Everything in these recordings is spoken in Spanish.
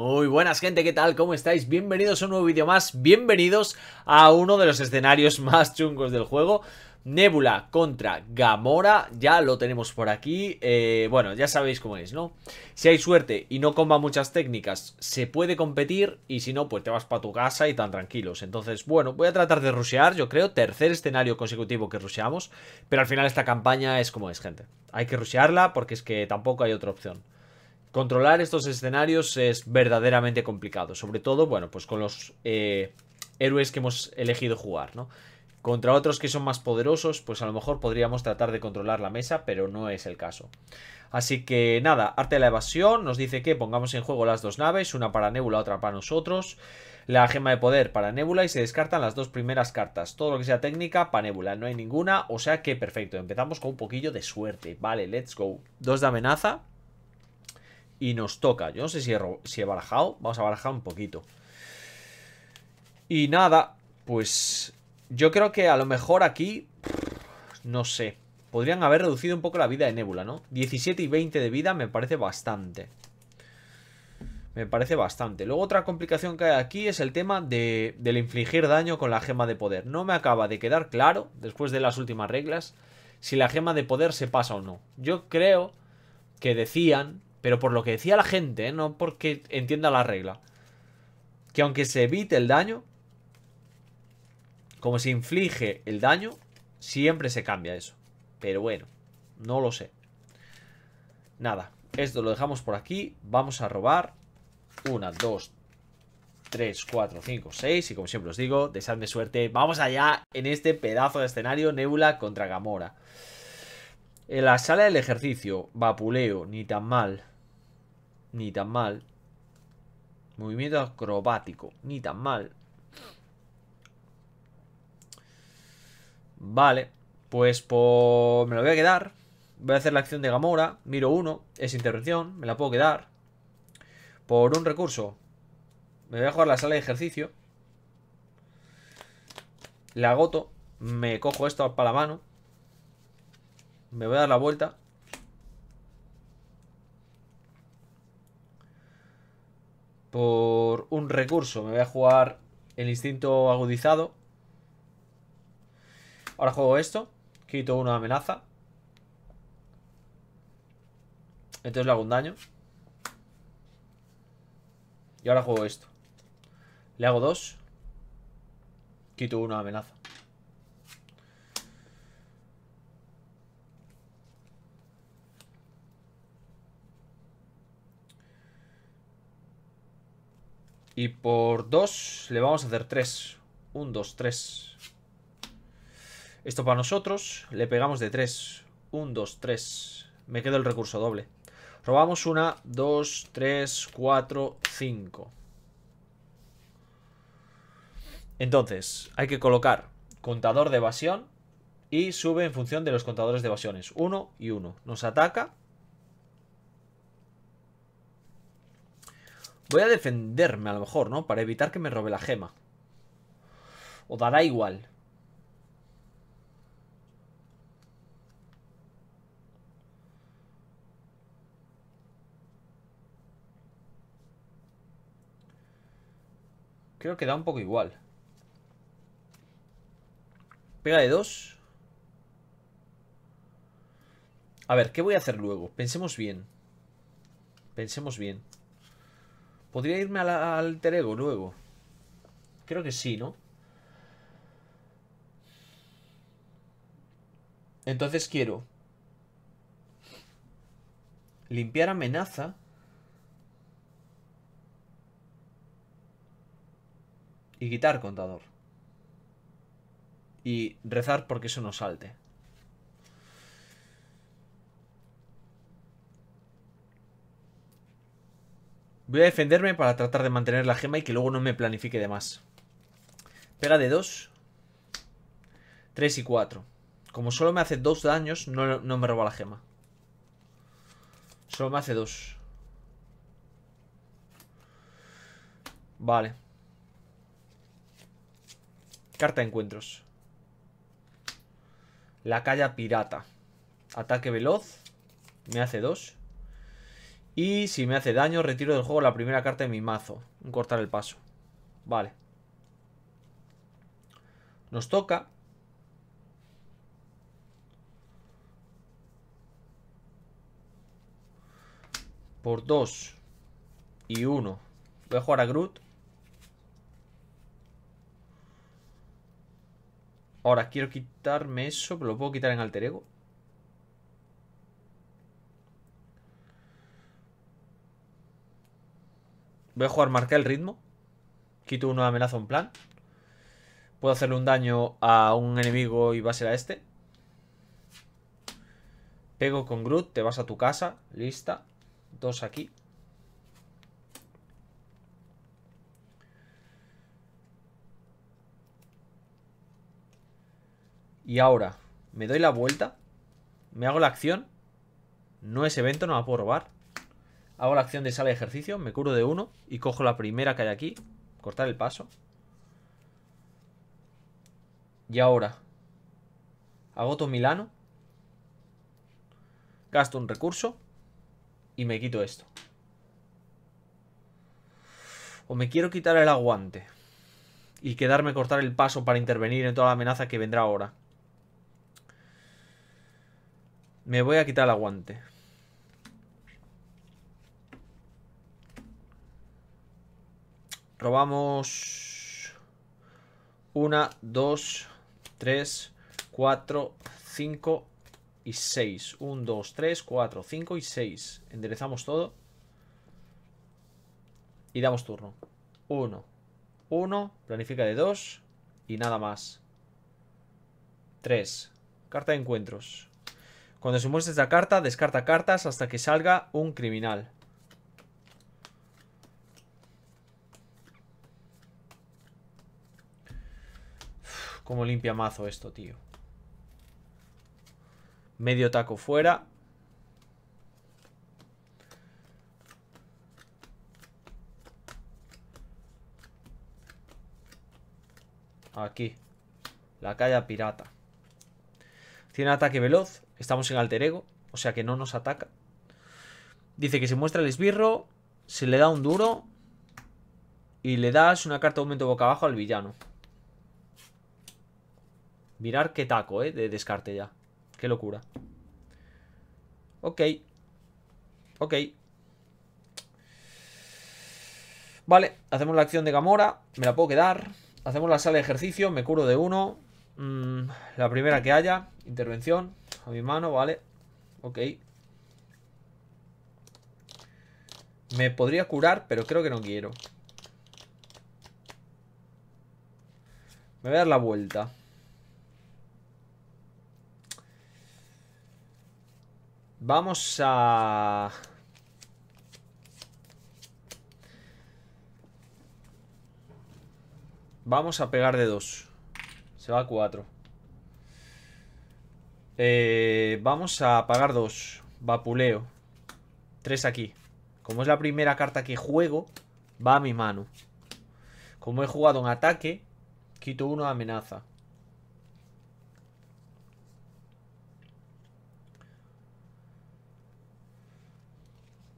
Muy buenas gente, ¿qué tal? ¿Cómo estáis? Bienvenidos a un nuevo vídeo más, bienvenidos a uno de los escenarios más chungos del juego Nebula contra Gamora, ya lo tenemos por aquí, eh, bueno, ya sabéis cómo es, ¿no? Si hay suerte y no comba muchas técnicas, se puede competir y si no, pues te vas para tu casa y tan tranquilos. Entonces, bueno, voy a tratar de rushear, yo creo, tercer escenario consecutivo que rusheamos, pero al final esta campaña es como es, gente. Hay que rushearla porque es que tampoco hay otra opción. Controlar estos escenarios es verdaderamente complicado, sobre todo, bueno, pues con los eh, héroes que hemos elegido jugar, ¿no? Contra otros que son más poderosos, pues a lo mejor podríamos tratar de controlar la mesa, pero no es el caso. Así que nada, arte de la evasión nos dice que pongamos en juego las dos naves, una para Nebula, otra para nosotros. La gema de poder para Nebula y se descartan las dos primeras cartas. Todo lo que sea técnica para Nebula, no hay ninguna, o sea que perfecto. Empezamos con un poquillo de suerte. Vale, let's go. Dos de amenaza, y nos toca. Yo no sé si he, si barajado. Vamos a barajar un poquito. Y nada, pues yo creo que a lo mejor aquí... No sé. Podrían haber reducido un poco la vida de Nebula, ¿no? 17 y 20 de vida me parece bastante. Me parece bastante. Luego otra complicación que hay aquí es el tema de, del infligir daño con la gema de poder. No me acaba de quedar claro, después de las últimas reglas, si la gema de poder se pasa o no. Yo creo que decían pero por lo que decía la gente, ¿eh? no porque entienda la regla. Que aunque se evite el daño, como se inflige el daño, siempre se cambia eso. Pero bueno, no lo sé. Nada, esto lo dejamos por aquí. Vamos a robar. Una, dos, tres, cuatro, cinco, seis y como siempre os digo, de suerte. Vamos allá en este pedazo de escenario Nebula contra Gamora. En la sala del ejercicio, vapuleo, ni tan mal. Ni tan mal. Movimiento acrobático. Ni tan mal. Vale. Pues por... me lo voy a quedar. Voy a hacer la acción de Gamora. Miro uno. Es intervención Me la puedo quedar. Por un recurso. Me voy a jugar la sala de ejercicio. La agoto. Me cojo esto para la mano. Me voy a dar la vuelta. Por un recurso. Me voy a jugar el instinto agudizado. Ahora juego esto. Quito una amenaza. Entonces le hago un daño. Y ahora juego esto. Le hago dos. Quito una amenaza. Y por 2 le vamos a hacer 3. 1, 2, 3. Esto para nosotros. Le pegamos de 3. 1, 2, 3. Me quedo el recurso doble. Robamos una, 2, 3, 4, 5. Entonces, hay que colocar contador de evasión y sube en función de los contadores de evasiones. 1 y 1. Nos ataca Voy a defenderme a lo mejor, ¿no? Para evitar que me robe la gema. O dará igual. Creo que da un poco igual. Pega de dos. A ver, ¿qué voy a hacer luego? Pensemos bien. Pensemos bien. ¿Podría irme al alter luego? Creo que sí, ¿no? Entonces quiero limpiar amenaza. Y quitar contador. Y rezar porque eso no salte. Voy a defenderme para tratar de mantener la gema y que luego no me planifique de más. Pega de 2. 3 y 4. Como solo me hace dos daños, no, me roba la gema. Solo me hace dos. Vale. Carta de encuentros. La calla pirata. Ataque veloz. Me hace dos. Y si me hace daño, retiro del juego la primera carta de mi mazo. cortar el paso. Vale. Nos toca. Por 2 y 1. Voy a jugar a Groot. Ahora quiero quitarme eso, pero lo puedo quitar en alter ego. Voy a jugar marca el ritmo. Quito una amenaza en plan. Puedo hacerle un daño a un enemigo y va a ser a este. Pego con Groot, te vas a tu casa. Lista. Dos aquí. Y ahora, me doy la vuelta. Me hago la acción. No es evento, no la puedo robar. Hago la acción de sala de ejercicio, me curo de uno y cojo la primera que hay aquí. Cortar el paso. Y ahora. Agoto Milano. Gasto un recurso. Y me quito esto. O me quiero quitar el aguante. Y quedarme cortar el paso para intervenir en toda la amenaza que vendrá ahora. Me voy a quitar el aguante. Robamos... 1, 2, 3, 4, 5 y 6. 1, 2, 3, 4, 5 y 6. Enderezamos todo. Y damos turno. 1, 1, planifica de 2 y nada más. 3. Carta de encuentros. Cuando se muestre esta carta, descarta cartas hasta que salga un criminal. Como limpia mazo esto, tío. Medio taco fuera. Aquí. La calle pirata. Tiene ataque veloz. Estamos en alter ego. O sea que no nos ataca. Dice que se muestra el esbirro. Se le da un duro. Y le das una carta de aumento boca abajo al villano. Mirar qué taco, ¿eh? De descarte ya. Qué locura. Ok. Ok. Vale, hacemos la acción de Gamora. Me la puedo quedar. Hacemos la sala de ejercicio. Me curo de uno. Mm, la primera que haya. Intervención. A mi mano, vale. Ok. Me podría curar, pero creo que no quiero. Me voy a dar la vuelta. Vamos a... Vamos a pegar de dos. Se va a cuatro. Eh, vamos a pagar dos. Vapuleo. Tres aquí. Como es la primera carta que juego, va a mi mano. Como he jugado en ataque, quito uno de amenaza.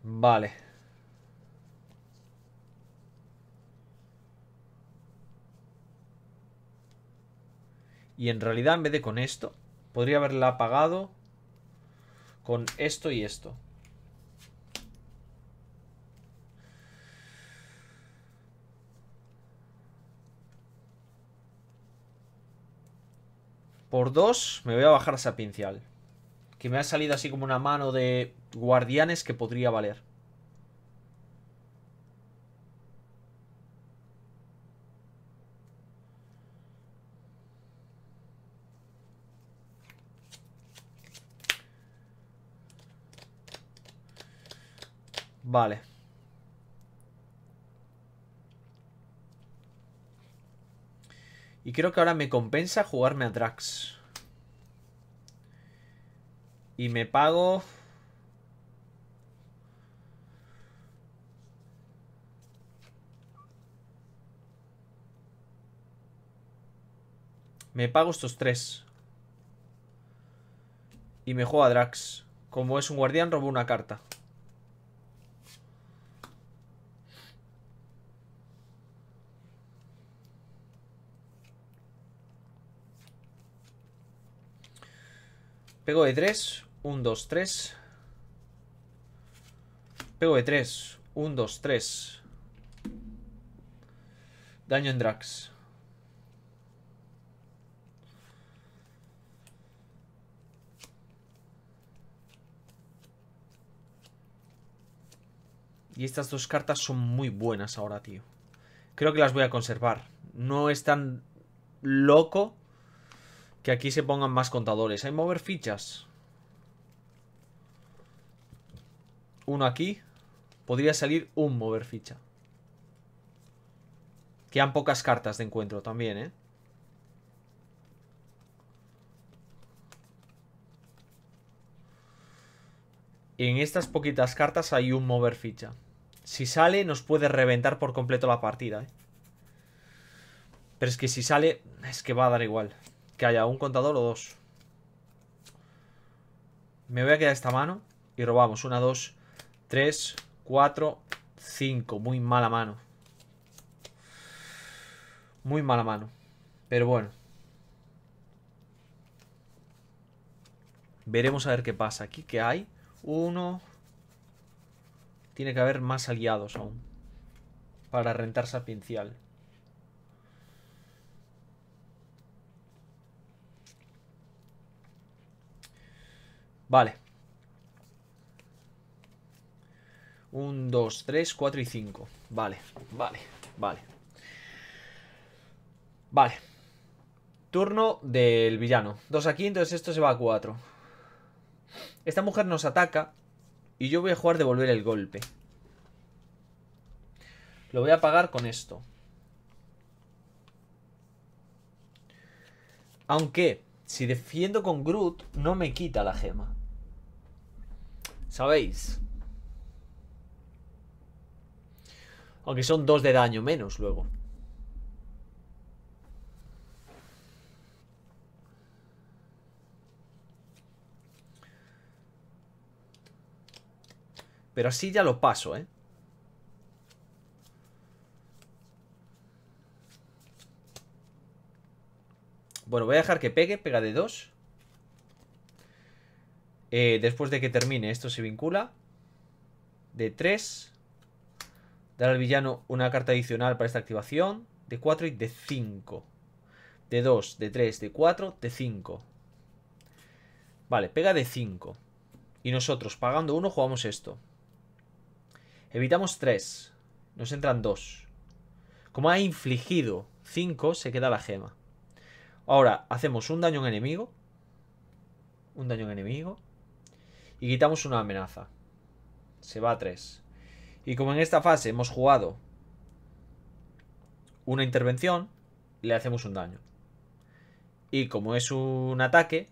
Vale. Y en realidad en vez de con esto, podría haberla apagado con esto y esto. Por dos me voy a bajar esa pincial. Que me ha salido así como una mano de guardianes que podría valer. Vale. Y creo que ahora me compensa jugarme a Drax. Y me pago... Me pago estos tres. Y me juego a Drax. Como es un guardián, robo una carta. Pego de 3, 1, 2, 3. Pego de 3, 1, 2, 3. Daño en Drax. Y estas dos cartas son muy buenas ahora, tío. Creo que las voy a conservar. No es tan loco que aquí se pongan más contadores. Hay mover fichas. Uno aquí. Podría salir un mover ficha. Quedan pocas cartas de encuentro también, ¿eh? En estas poquitas cartas hay un mover ficha. Si sale, nos puede reventar por completo la partida, ¿eh? Pero es que si sale, es que va a dar igual que haya un contador o dos. Me voy a quedar esta mano y robamos. Una, dos, tres, cuatro, cinco. Muy mala mano. Muy mala mano. Pero bueno. Veremos a ver qué pasa. Aquí que hay uno... Tiene que haber más aliados aún. Para rentar sapiencial. Vale. 1, 2, 3, 4 y 5. Vale, vale, vale. Vale. Turno del villano. Dos aquí, entonces esto se va a 4. Esta mujer nos ataca y yo voy a jugar devolver el golpe. Lo voy a pagar con esto. Aunque, si defiendo con Groot, no me quita la gema. ¿Sabéis? Aunque son dos de daño menos luego. Pero así ya lo paso, ¿eh? Bueno, voy a dejar que pegue, pega de dos eh, después de que termine, esto se vincula. De 3. Dar al villano una carta adicional para esta activación. De 4 y de 5. De 2, de 3, de 4, de 5. Vale, pega de 5. Y nosotros, pagando 1, jugamos esto. Evitamos 3. Nos entran 2. Como ha infligido 5, se queda la gema. Ahora, hacemos un daño en enemigo. Un daño en enemigo y quitamos una amenaza. Se va a 3. Y como en esta fase hemos jugado una intervención, le hacemos un daño. Y como es un ataque,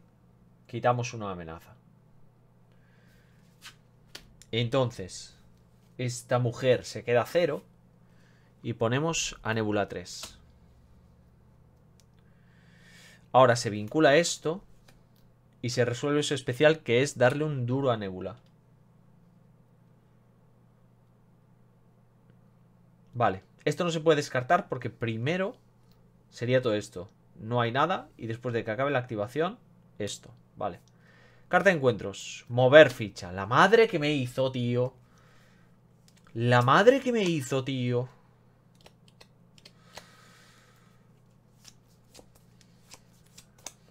quitamos una amenaza. Entonces, esta mujer se queda a 0 y ponemos a Nebula 3. Ahora se vincula esto y se resuelve su especial que es darle un duro a Nebula. Vale, esto no se puede descartar porque primero sería todo esto. No hay nada y después de que acabe la activación, esto. Vale. Carta de encuentros. Mover ficha. La madre que me hizo, tío. La madre que me hizo, tío.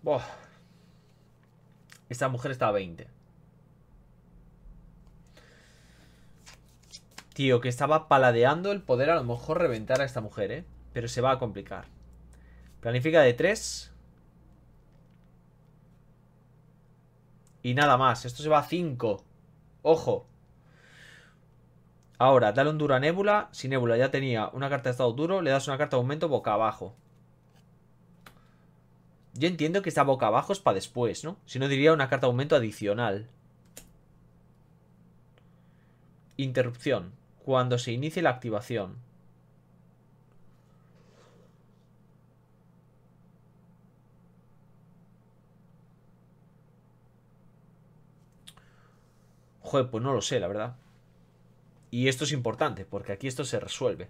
Buah esta mujer está a 20. Tío, que estaba paladeando el poder a lo mejor reventar a esta mujer, ¿eh? Pero se va a complicar. Planifica de 3. Y nada más. Esto se va a 5. ¡Ojo! Ahora, dale un duro a Nébula. Si Nebula ya tenía una carta de estado duro, le das una carta de aumento boca abajo. Yo entiendo que esta boca abajo es para después, ¿no? Si no diría una carta de aumento adicional. Interrupción. Cuando se inicie la activación. Joder, pues no lo sé, la verdad. Y esto es importante, porque aquí esto se resuelve.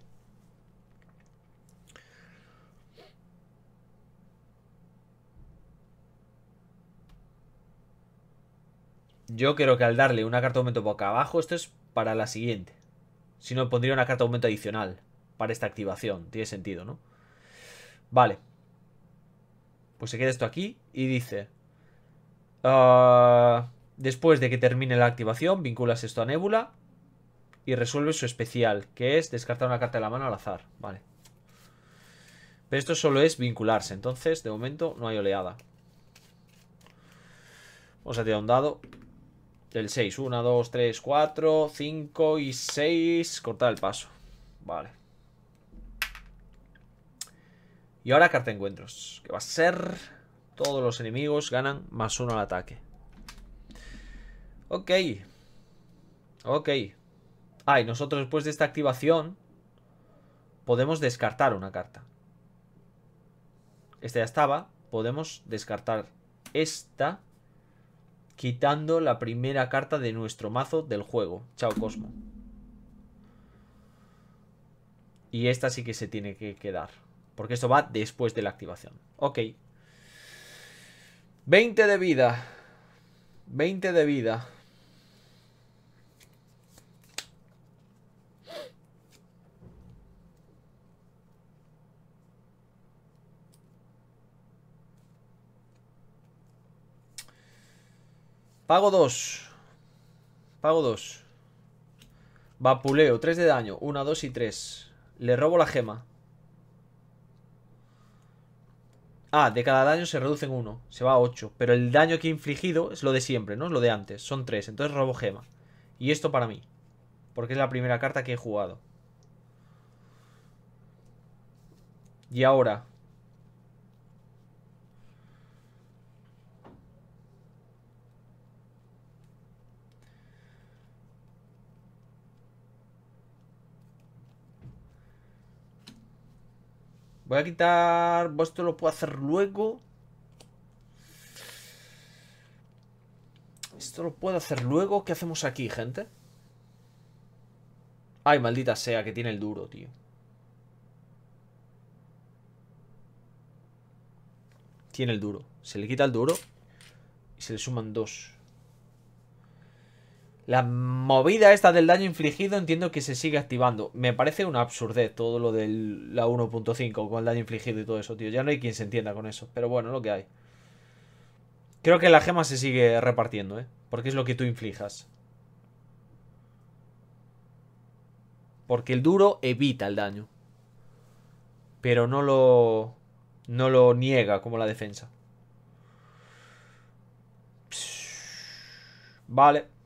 Yo creo que al darle una carta de aumento boca abajo, esto es para la siguiente. Si no, pondría una carta de aumento adicional para esta activación. Tiene sentido, ¿no? Vale. Pues se queda esto aquí y dice... Ah, después de que termine la activación, vinculas esto a Nebula y resuelves su especial, que es descartar una carta de la mano al azar. Vale. Pero esto solo es vincularse, entonces de momento no hay oleada. Vamos a tirar un dado. Del 6. 1, 2, 3, 4, 5 y 6. Cortar el paso. Vale. Y ahora carta de encuentros. Que va a ser... Todos los enemigos ganan más uno al ataque. Ok. Ok. Ah, y nosotros después de esta activación... Podemos descartar una carta. Esta ya estaba. Podemos descartar esta quitando la primera carta de nuestro mazo del juego. Chao Cosmo. Y esta sí que se tiene que quedar. Porque esto va después de la activación. Ok. 20 de vida. 20 de vida. Pago 2. Pago 2. Vapuleo, 3 de daño. 1, 2 y 3. Le robo la gema. Ah, de cada daño se en 1. Se va a 8. Pero el daño que he infligido es lo de siempre, ¿no? Es lo de antes. Son 3. Entonces robo gema. Y esto para mí. Porque es la primera carta que he jugado. Y ahora, Voy a quitar... Esto lo puedo hacer luego. Esto lo puedo hacer luego. ¿Qué hacemos aquí, gente? Ay, maldita sea, que tiene el duro, tío. Tiene el duro. Se le quita el duro. Y se le suman dos. La movida esta del daño infligido entiendo que se sigue activando. Me parece una absurdez todo lo de la 1.5 con el daño infligido y todo eso, tío. Ya no hay quien se entienda con eso. Pero bueno, lo que hay. Creo que la gema se sigue repartiendo, ¿eh? Porque es lo que tú inflijas. Porque el duro evita el daño. Pero no lo... No lo niega como la defensa. Vale.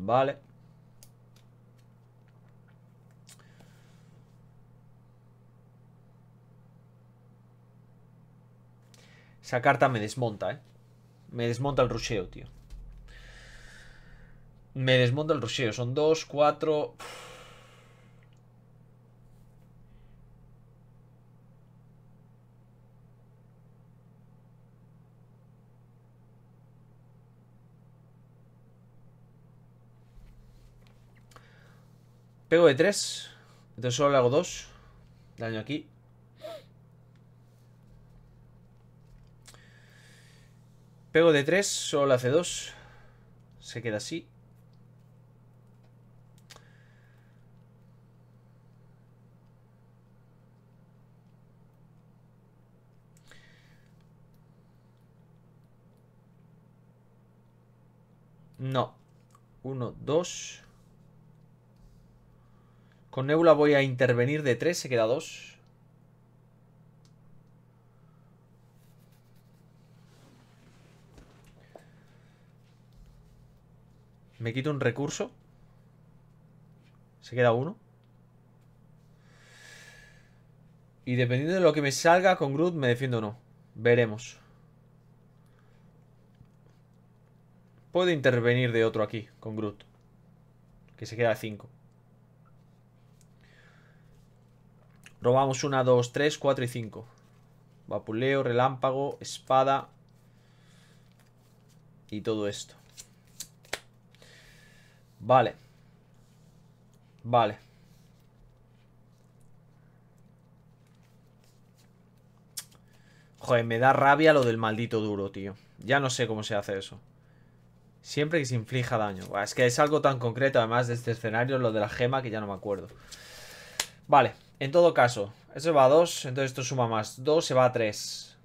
Vale. Esa carta me desmonta, ¿eh? Me desmonta el rusheo, tío. Me desmonta el rusheo. Son dos Cuatro... Pego de 3. Entonces solo le hago 2. Daño aquí. Pego de 3, solo le hace 2. Se queda así. No. 1, 2... Con Nebula voy a intervenir de 3, se queda 2. Me quito un recurso. Se queda uno. Y dependiendo de lo que me salga con Groot, me defiendo o no. Veremos. Puedo intervenir de otro aquí, con Groot. Que se queda 5. Robamos una, dos, tres, cuatro y cinco Vapuleo, relámpago, espada. Y todo esto. Vale. Vale. Joder, me da rabia lo del maldito duro, tío. Ya no sé cómo se hace eso. Siempre que se inflija daño. Es que es algo tan concreto, además, de este escenario, lo de la gema, que ya no me acuerdo. Vale. En todo caso, eso va a 2, entonces esto suma más. 2 se va a 3.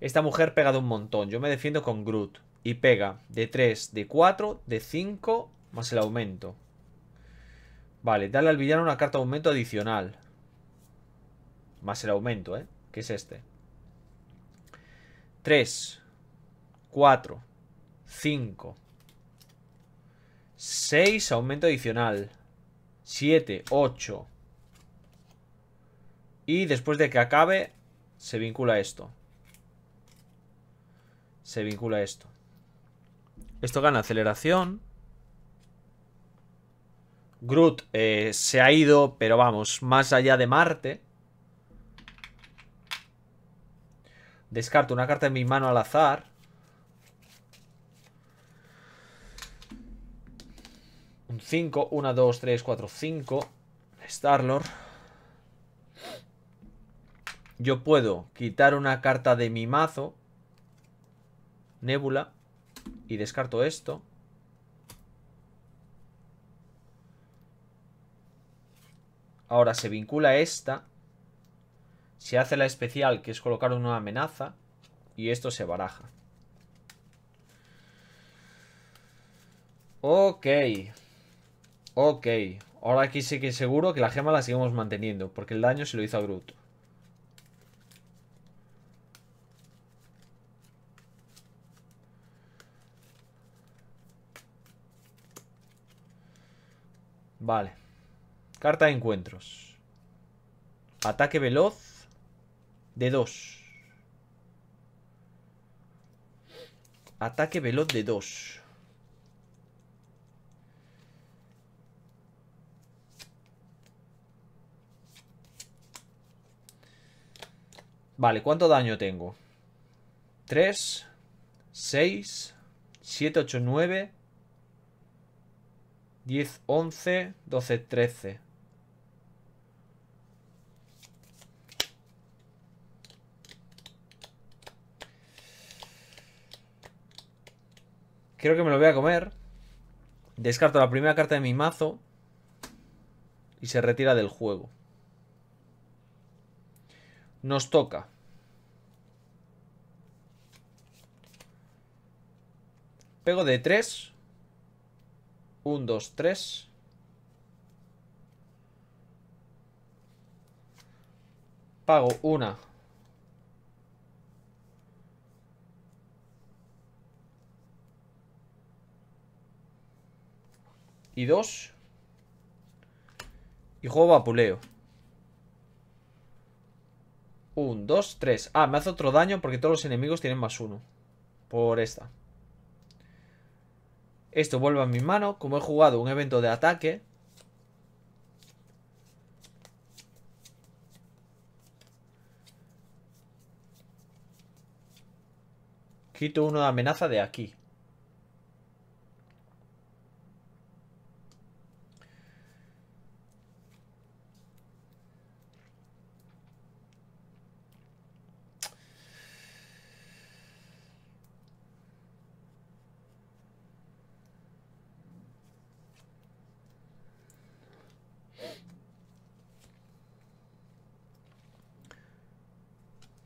Esta mujer pega de un montón. Yo me defiendo con Groot. Y pega de 3, de 4, de 5, más el aumento. Vale, dale al villano una carta de aumento adicional. Más el aumento, ¿eh? Que es este. 3, 4, 5, 6, aumento adicional. 7, 8, y después de que acabe, se vincula esto. Se vincula esto. Esto gana aceleración. Groot eh, se ha ido, pero vamos, más allá de Marte. Descarto una carta en mi mano al azar. Un 5, 1, 2, 3, 4, 5. Starlord. Yo puedo quitar una carta de mi mazo. Nébula. Y descarto esto. Ahora se vincula esta. Se hace la especial, que es colocar una amenaza. Y esto se baraja. Ok. Ok. Ahora aquí sí que seguro que la gema la seguimos manteniendo. Porque el daño se lo hizo a Bruto. Vale. Carta de encuentros. Ataque veloz de 2. Ataque veloz de 2. Vale, ¿cuánto daño tengo? 3, 6, 7, 8, 9, 10, 11, 12, 13. Creo que me lo voy a comer. Descarto la primera carta de mi mazo. Y se retira del juego. Nos toca. Pego de 3. Un, dos, tres Pago una. Y dos. Y juego vapuleo. Un, dos, tres. Ah, me hace otro daño porque todos los enemigos tienen más uno. Por esta. Esto vuelve a mi mano. Como he jugado un evento de ataque. Quito una amenaza de aquí.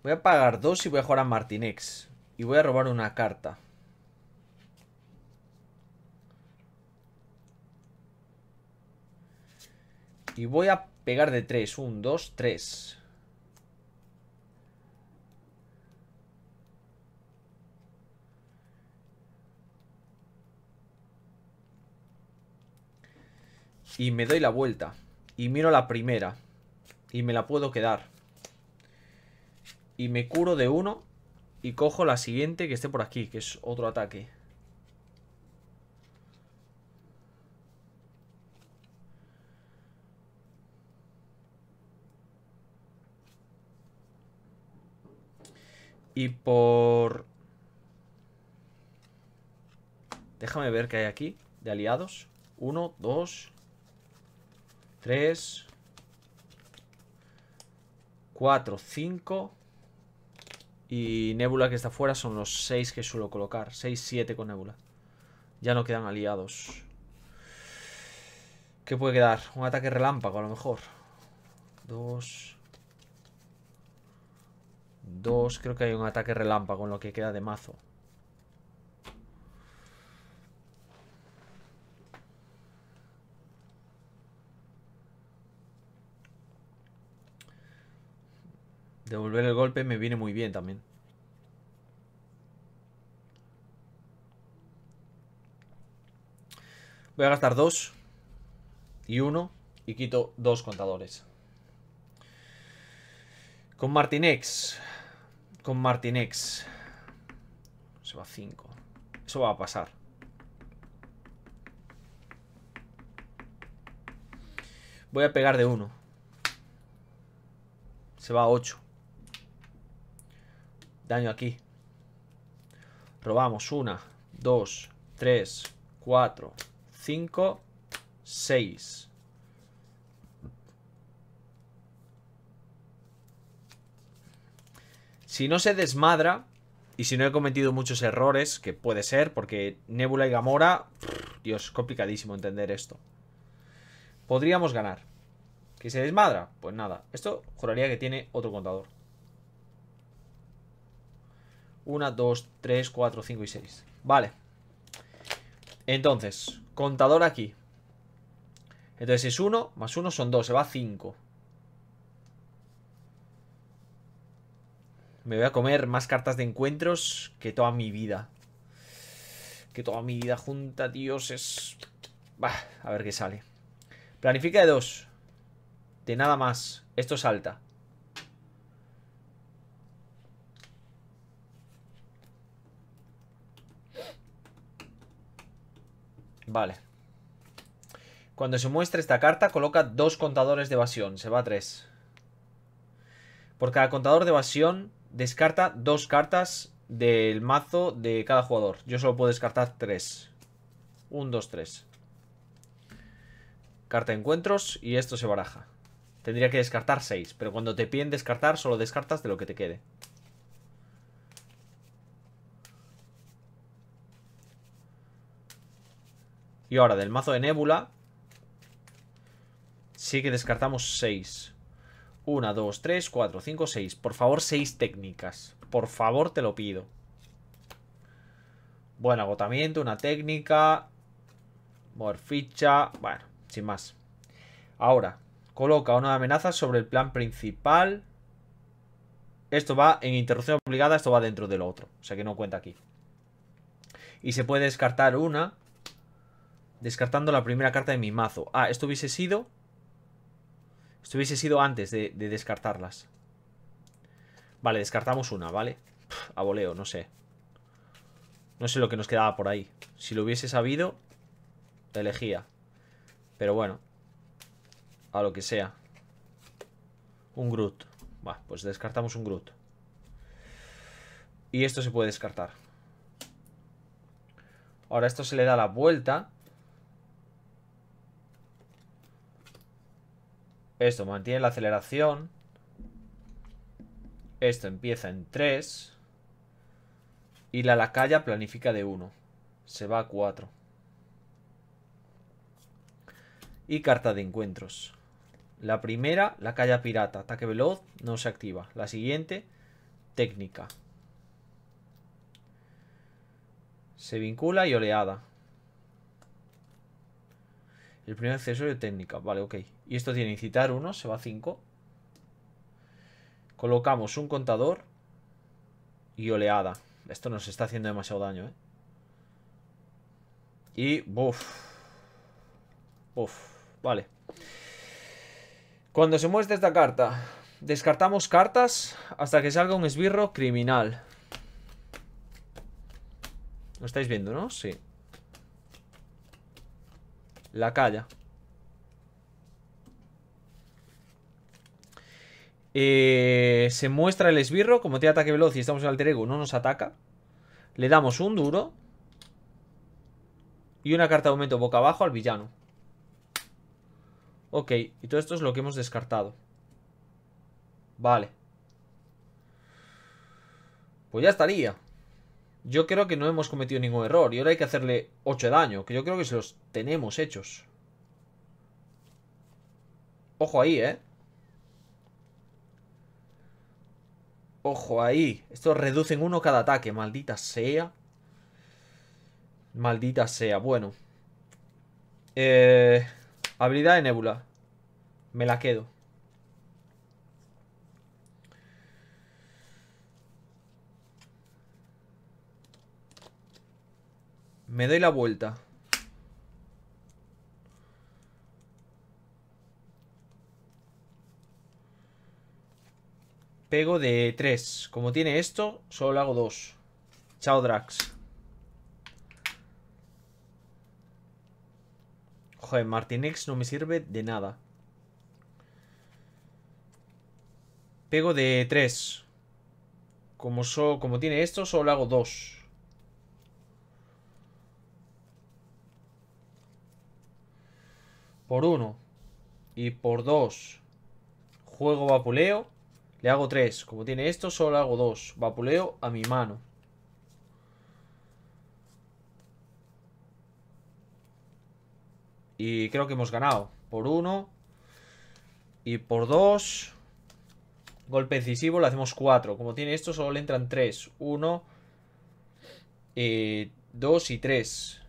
Voy a pagar dos y voy a jugar a Martinex. Y voy a robar una carta. Y voy a pegar de tres. Un, dos, tres. Y me doy la vuelta. Y miro la primera. Y me la puedo quedar. Y me curo de uno. Y cojo la siguiente que esté por aquí, que es otro ataque. Y por... Déjame ver qué hay aquí de aliados. Uno, dos, tres, cuatro, cinco... Y Nebula que está afuera son los 6 que suelo colocar. 6, 7 con Nebula. Ya no quedan aliados. ¿Qué puede quedar? Un ataque relámpago a lo mejor. Dos. Dos. Creo que hay un ataque relámpago en lo que queda de mazo. Devolver el golpe me viene muy bien también. Voy a gastar dos. y uno. y quito dos contadores. Con Martinex. Con Martinex. Se va cinco. Eso va a pasar. Voy a pegar de uno. Se va a ocho. Daño aquí. Robamos. Una, dos, tres, cuatro, cinco, seis. Si no se desmadra, y si no he cometido muchos errores, que puede ser, porque Nebula y Gamora... Dios, complicadísimo entender esto. Podríamos ganar. ¿Que se desmadra? Pues nada. Esto juraría que tiene otro contador. 1, 2, 3, 4, 5 y 6. Vale. Entonces, contador aquí. Entonces es 1 más 1 son 2, se va 5. Me voy a comer más cartas de encuentros que toda mi vida. Que toda mi vida junta, Dios, es... Bah, a ver qué sale. Planifica de 2. De nada más. Esto salta. Vale. Cuando se muestre esta carta, coloca dos contadores de evasión. Se va a tres. Por cada contador de evasión, descarta dos cartas del mazo de cada jugador. Yo solo puedo descartar tres. Un, dos, tres. Carta de encuentros y esto se baraja. Tendría que descartar seis, pero cuando te piden descartar, solo descartas de lo que te quede. Y ahora, del mazo de Nebula, sí que descartamos 6. 1, 2, 3, 4, 5, 6. Por favor, 6 técnicas. Por favor, te lo pido. Bueno, agotamiento, una técnica. Mover ficha. Bueno, sin más. Ahora, coloca una amenaza sobre el plan principal. Esto va en interrupción obligada, esto va dentro del otro. O sea que no cuenta aquí. Y se puede descartar una descartando la primera carta de mi mazo. Ah, esto hubiese sido... Esto hubiese sido antes de, descartarlas. Vale, descartamos una, ¿vale? a voleo, no sé. No sé lo que nos quedaba por ahí. Si lo hubiese sabido, te elegía. Pero bueno. A lo que sea. Un Groot. Va, pues descartamos un Groot. Y esto se puede descartar. Ahora esto se le da la vuelta Esto mantiene la aceleración. Esto empieza en 3. Y la lacaya planifica de 1. Se va a 4. Y carta de encuentros. La primera, lacaya pirata. Ataque veloz, no se activa. La siguiente, técnica. Se vincula y oleada. El primer accesorio técnica, vale, ok. Y esto tiene incitar uno se va a 5. Colocamos un contador y oleada. Esto nos está haciendo demasiado daño, ¿eh? Y, buf. Buf, vale. Cuando se muestre esta carta, descartamos cartas hasta que salga un esbirro criminal. ¿Lo estáis viendo, no? Sí la calla. Eh, se muestra el esbirro. Como tiene ataque veloz y estamos en alter ego, no nos ataca. Le damos un duro. Y una carta de aumento boca abajo al villano. Ok, y todo esto es lo que hemos descartado. Vale. Pues ya estaría. Yo creo que no hemos cometido ningún error. Y ahora hay que hacerle 8 de daño. Que yo creo que se los tenemos hechos. Ojo ahí, ¿eh? Ojo ahí. Estos reducen uno cada ataque. Maldita sea. Maldita sea. Bueno. Eh, habilidad de nébula. Me la quedo. Me doy la vuelta. Pego de 3. Como tiene esto, solo hago 2. Chao, Drax. Joder, Martinex no me sirve de nada. Pego de 3. Como, so, como tiene esto, solo hago 2. por 1 y por 2 juego vapuleo. Le hago 3. Como tiene esto, solo hago 2. Vapuleo a mi mano. Y creo que hemos ganado. Por 1 y por 2. Golpe incisivo, le hacemos 4. Como tiene esto, solo le entran 3. 1, 2 y 3.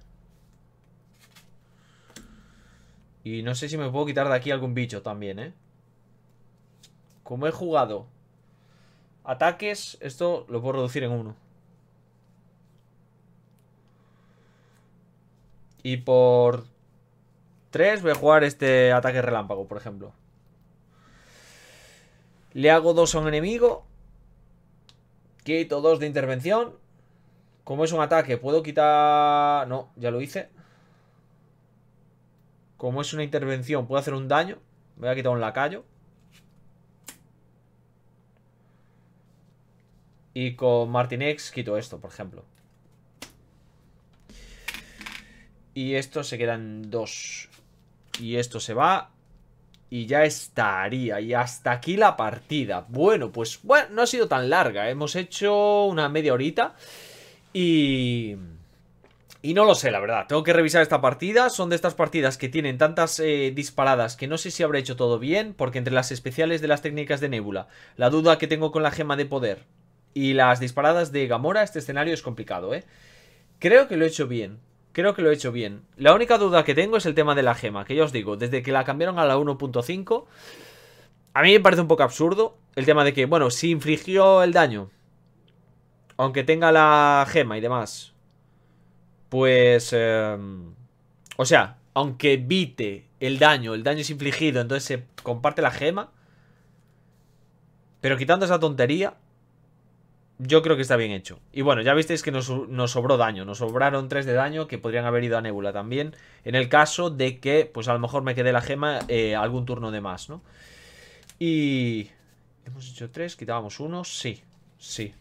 Y no sé si me puedo quitar de aquí algún bicho también, ¿eh? Como he jugado ataques, esto lo puedo reducir en uno. Y por 3 voy a jugar este ataque relámpago, por ejemplo. Le hago dos a un enemigo. Quito dos de intervención. Como es un ataque, puedo quitar... No, ya lo hice. Como es una intervención, puede hacer un daño. Voy a quitar un lacayo. Y con Martinex quito esto, por ejemplo. Y esto se quedan dos. Y esto se va. Y ya estaría. Y hasta aquí la partida. Bueno, pues bueno, no ha sido tan larga. Hemos hecho una media horita. Y... Y no lo sé, la verdad. Tengo que revisar esta partida. Son de estas partidas que tienen tantas eh, disparadas que no sé si habré hecho todo bien, porque entre las especiales de las técnicas de Nebula, la duda que tengo con la gema de poder y las disparadas de Gamora, este escenario es complicado, ¿eh? Creo que lo he hecho bien. Creo que lo he hecho bien. La única duda que tengo es el tema de la gema, que ya os digo, desde que la cambiaron a la 1.5, a mí me parece un poco absurdo el tema de que, bueno, si infligió el daño, aunque tenga la gema y demás, pues... Em, o sea, aunque evite el daño, el daño es infligido, entonces se comparte la gema. Pero quitando esa tontería, yo creo que está bien hecho. Y bueno, ya visteis que nos, sobró daño. Nos sobraron 3 de daño que podrían haber ido a Nebula también. En el caso de que, pues a lo mejor me quede la gema eh, algún turno de más, ¿no? Y... Hemos hecho 3, quitábamos uno. Sí, sí,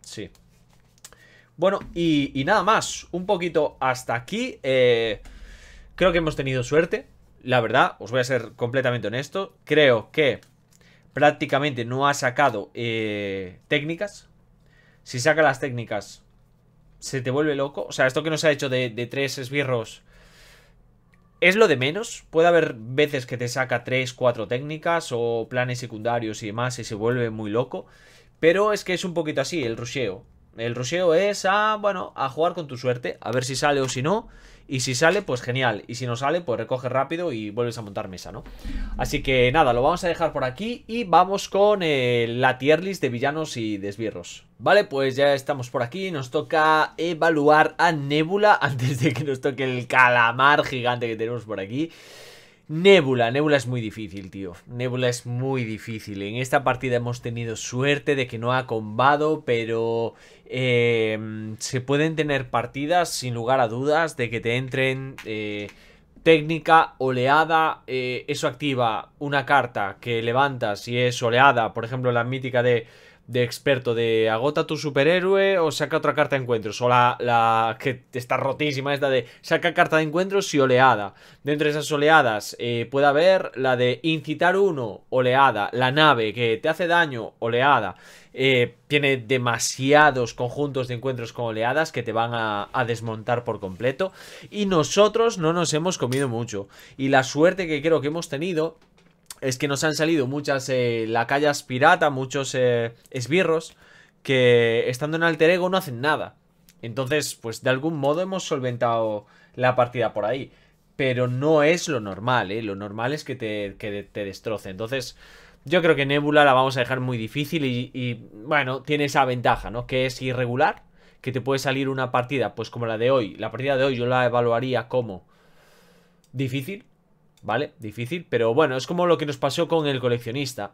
sí. Bueno, y, nada más, un poquito hasta aquí. Eh, creo que hemos tenido suerte, la verdad, os voy a ser completamente honesto. Creo que prácticamente no ha sacado eh, técnicas. Si saca las técnicas, se te vuelve loco. O sea, esto que nos ha hecho de, tres esbirros es lo de menos. Puede haber veces que te saca tres, cuatro técnicas o planes secundarios y demás y se vuelve muy loco. Pero es que es un poquito así el rusheo. El rusheo es a, bueno, a jugar con tu suerte, a ver si sale o si no. Y si sale, pues genial. Y si no sale, pues recoge rápido y vuelves a montar mesa, ¿no? Así que nada, lo vamos a dejar por aquí y vamos con eh, la tier list de villanos y desbirros. Vale, pues ya estamos por aquí. Nos toca evaluar a Nebula antes de que nos toque el calamar gigante que tenemos por aquí. Nebula, Nebula es muy difícil, tío. Nebula es muy difícil. En esta partida hemos tenido suerte de que no ha combado, pero em, se pueden tener partidas sin lugar a dudas de que te entren eh, técnica, oleada. Eh, eso activa una carta que levantas y es oleada, por ejemplo la mítica de de experto, de agota tu superhéroe o saca otra carta de encuentros, o la, que está rotísima, es la de saca carta de encuentros y oleada. Dentro de esas oleadas eh, puede haber la de incitar uno, oleada, la nave que te hace daño, oleada. Eh, tiene demasiados conjuntos de encuentros con oleadas que te van a, a, desmontar por completo. Y nosotros no nos hemos comido mucho. Y la suerte que creo que hemos tenido es que nos han salido muchas eh, lacayas pirata, muchos eh, esbirros, que estando en alter ego no hacen nada. Entonces, pues de algún modo hemos solventado la partida por ahí. Pero no es lo normal, ¿eh? Lo normal es que te, destroce. Entonces, yo creo que Nebula la vamos a dejar muy difícil y, y, bueno, tiene esa ventaja, ¿no? Que es irregular, que te puede salir una partida, pues como la de hoy. La partida de hoy yo la evaluaría como difícil, ¿Vale? Difícil, pero bueno, es como lo que nos pasó con el coleccionista.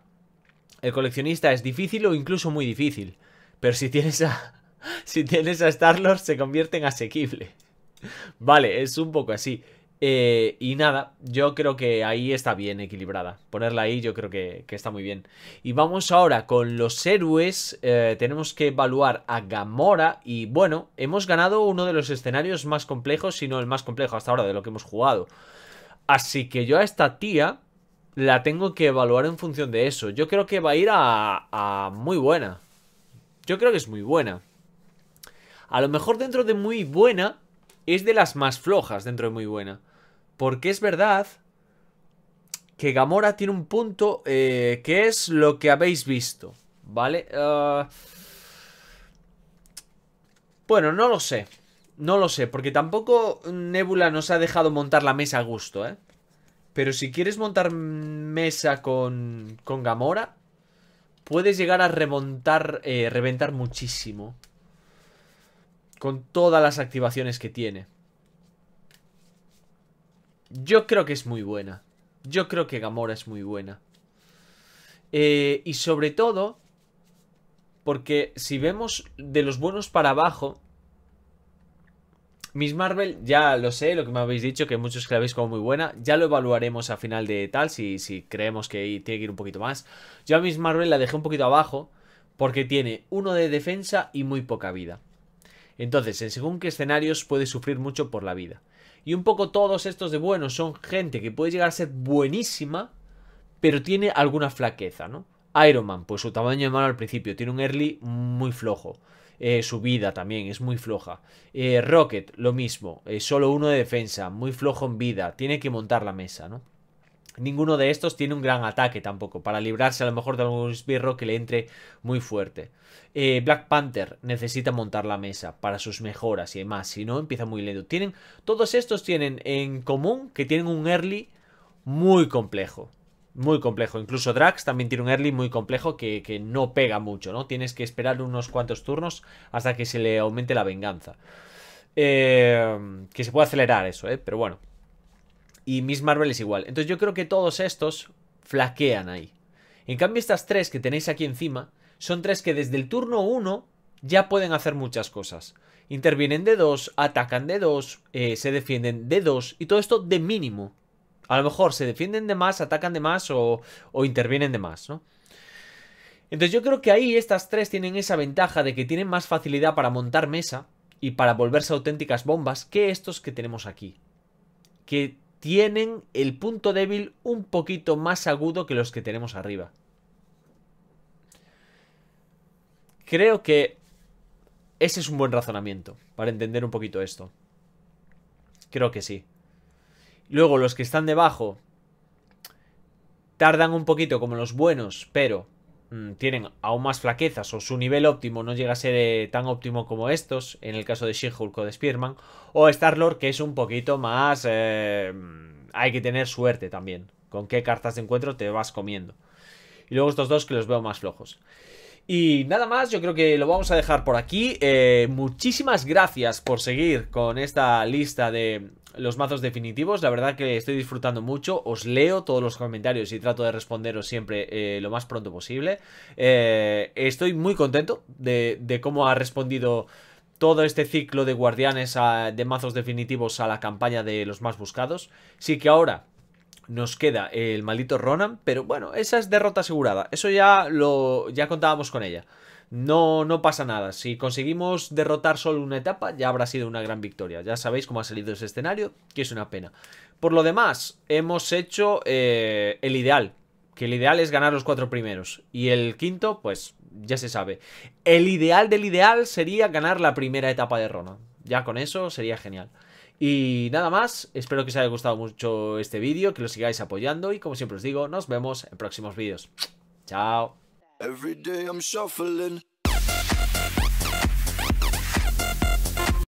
El coleccionista es difícil o incluso muy difícil. Pero si tienes a... si tienes a Star-Lord se convierte en asequible. Vale, es un poco así. Eh, y nada, yo creo que ahí está bien equilibrada. Ponerla ahí yo creo que, está muy bien. Y vamos ahora con los héroes. Eh, tenemos que evaluar a Gamora. Y bueno, hemos ganado uno de los escenarios más complejos, si no el más complejo hasta ahora de lo que hemos jugado. Así que yo a esta tía la tengo que evaluar en función de eso. Yo creo que va a ir a, muy buena. Yo creo que es muy buena. A lo mejor dentro de muy buena es de las más flojas dentro de muy buena. Porque es verdad que Gamora tiene un punto eh, que es lo que habéis visto, ¿vale? Ah, bueno, no lo sé. No lo sé, porque tampoco Nebula nos ha dejado montar la mesa a gusto, ¿eh? Pero si quieres montar mesa con, con Gamora, puedes llegar a remontar, eh, reventar muchísimo. Con todas las activaciones que tiene. Yo creo que es muy buena. Yo creo que Gamora es muy buena. Eh, y sobre todo, porque si vemos de los buenos para abajo, Miss Marvel, ya lo sé, lo que me habéis dicho, que muchos que la como muy buena. Ya lo evaluaremos a final de tal, si, creemos que tiene que ir un poquito más. Yo a Miss Marvel la dejé un poquito abajo, porque tiene uno de defensa y muy poca vida. Entonces, en según qué escenarios puede sufrir mucho por la vida. Y un poco todos estos de buenos son gente que puede llegar a ser buenísima, pero tiene alguna flaqueza, ¿no? Iron Man, pues su tamaño de mano al principio, tiene un early muy flojo. Eh, su vida también, es muy floja. Eh, Rocket, lo mismo, eh, solo uno de defensa, muy flojo en vida, tiene que montar la mesa, ¿no? Ninguno de estos tiene un gran ataque tampoco, para librarse a lo mejor de algún esbirro que le entre muy fuerte. Black Panther necesita montar la mesa para sus mejoras y demás, si no empieza muy lento. Tienen, todos estos tienen en común que tienen un early muy complejo muy complejo. Incluso Drax también tiene un early muy complejo que, no pega mucho, ¿no? Tienes que esperar unos cuantos turnos hasta que se le aumente la venganza. Eh, que se puede acelerar eso, ¿eh? Pero bueno. Y Miss Marvel es igual. Entonces yo creo que todos estos flaquean ahí. En cambio estas tres que tenéis aquí encima son tres que desde el turno 1 ya pueden hacer muchas cosas. Intervienen de dos, atacan de dos, eh, se defienden de dos y todo esto de mínimo. A lo mejor se defienden de más, atacan de más o, intervienen de más, ¿no? Entonces yo creo que ahí estas tres tienen esa ventaja de que tienen más facilidad para montar mesa y para volverse auténticas bombas que estos que tenemos aquí. Que tienen el punto débil un poquito más agudo que los que tenemos arriba. Creo que ese es un buen razonamiento para entender un poquito esto. Creo que sí. Luego los que están debajo tardan un poquito como los buenos, pero mm, tienen aún más flaquezas o su nivel óptimo no llega a ser eh, tan óptimo como estos, en el caso de She-Hulk o de Spearman, o Star-Lord que es un poquito más... Eh, mm, hay que tener suerte también con qué cartas de encuentro te vas comiendo. Y luego estos dos que los veo más flojos. Y nada más, yo creo que lo vamos a dejar por aquí. Eh, muchísimas gracias por seguir con esta lista de los mazos definitivos. La verdad que estoy disfrutando mucho. Os leo todos los comentarios y trato de responderos siempre eh, lo más pronto posible. Eh, estoy muy contento de, cómo ha respondido todo este ciclo de guardianes de mazos definitivos a la campaña de los más buscados. Sí que ahora nos queda el maldito Ronan, pero bueno, esa es derrota asegurada. Eso ya lo ya contábamos con ella no, no pasa nada. Si conseguimos derrotar solo una etapa, ya habrá sido una gran victoria. Ya sabéis cómo ha salido ese escenario, que es una pena. Por lo demás, hemos hecho eh, el ideal, que el ideal es ganar los cuatro primeros. Y el quinto, pues ya se sabe. El ideal del ideal sería ganar la primera etapa de Rona. Ya con eso sería genial. Y nada más, espero que os haya gustado mucho este vídeo, que lo sigáis apoyando y como siempre os digo, nos vemos en próximos vídeos. Chao. Every day I'm shuffling